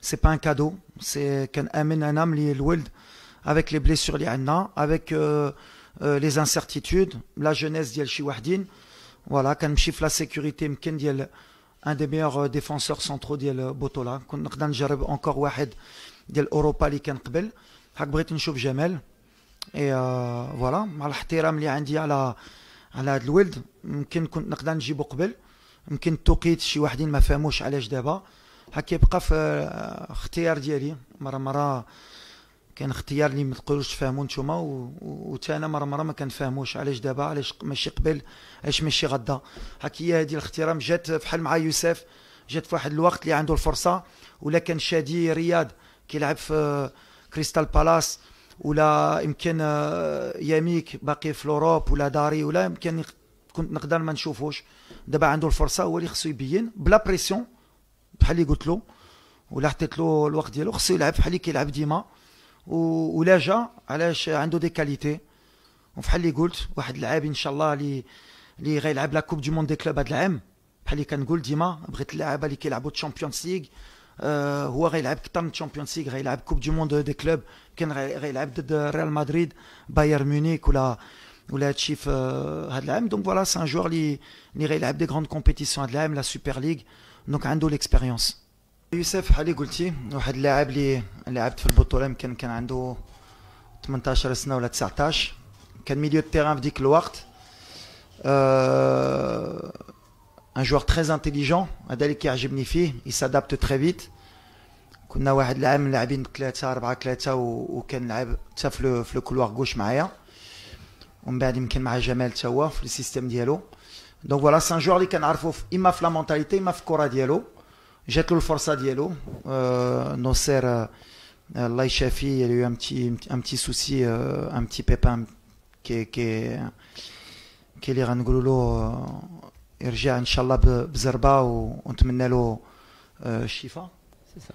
c'est pas un cadeau c'est qu'un amène un li avec les blessures li avec euh, euh, les incertitudes la jeunesse de Chiwahdin voilà quand je la sécurité m'kendiel un des meilleurs euh, défenseurs centraux de Botola quand on regarde encore Wahed a Europa li kan qbel hak bghit nchouf Jamel et voilà a li هكا يبقى في اختيار ديالي مره مره كان اختيار اللي ما تقولوش تفهموا نتوما انا مره مره ما كنفهموش علاش دابا علاش ماشي قبل علاش ماشي غدا هاك هي هذه الاختيارات جات فحال مع يوسف جات في واحد الوقت اللي عنده الفرصه ولا كان شادي رياض كيلعب في كريستال بالاس ولا يمكن آه، ياميك باقي في لوروب ولا داري ولا يمكن كنت نقدر ما نشوفوش دابا عنده الفرصه هو اللي خصو يبين بلا بريسيون بحال اللي قلت له ولا حطيت له الوقت ديالو خصو يلعب بحال اللي كيلعب ديما ولا جا علاش عنده دي كاليتي وبحال اللي قلت واحد اللاعب ان شاء الله اللي اللي غيلعب لا كوب دي موند دي كلوب هذا العام بحال اللي كنقول ديما بغيت اللعابه اللي كيلعبوا تشامبيونز ليغ آه هو غيلعب اكثر من تشامبيونز ليغ غيلعب كوب دي موند دي كلوب كان غيلعب ضد ريال مدريد بايرن ميونيك ولا joue à chif donc voilà c'est un joueur qui qui a joué des grandes compétitions à la super League, donc il a une l'expérience Youssef Ali قلتيه un joueur qui a joué dans le بطولة il mekan kan andou 18 ans ou 19 كان milieu de terrain en le waqt un joueur très intelligent Adel Kiarjebnifi il s'adapte très vite كنا واحد joué لاعبين 3 4 3 و كان نلعب في لو في le couloir gauche معايا on perd du mal jamais le savoir le système Diallo donc voilà c'est un joueur qui a il m'a fait la mentalité il m'a fait courage Diallo j'ai tout le force à nos là chef il a eu un petit un petit souci euh, un petit pépin qui qui qui les rangoulo euh, il revient inchallah bzerba ou on te chifa le c'est ça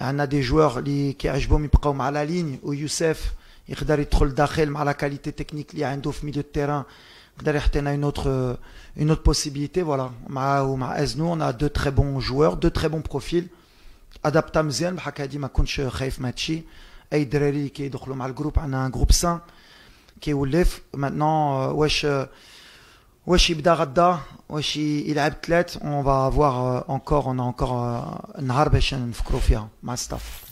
on a des joueurs li, qui achètent à la ligne, ou Youssef, il est trop la qualité technique, il y a un milieu de terrain, il y a une autre, euh, une autre possibilité. Voilà. Nous, on a deux très bons joueurs, deux très bons profils. pas Mzien, bah, Hakadi, ma coach match. Euh, Machi, Aidreli, qui est le groupe, on a un groupe sain, qui est Maintenant, euh, wesh. واش يبدا غدا واش يلعب ثلاث اون فا فوار انكور اون انكور نهار باش نفكروا فيها مع ستاف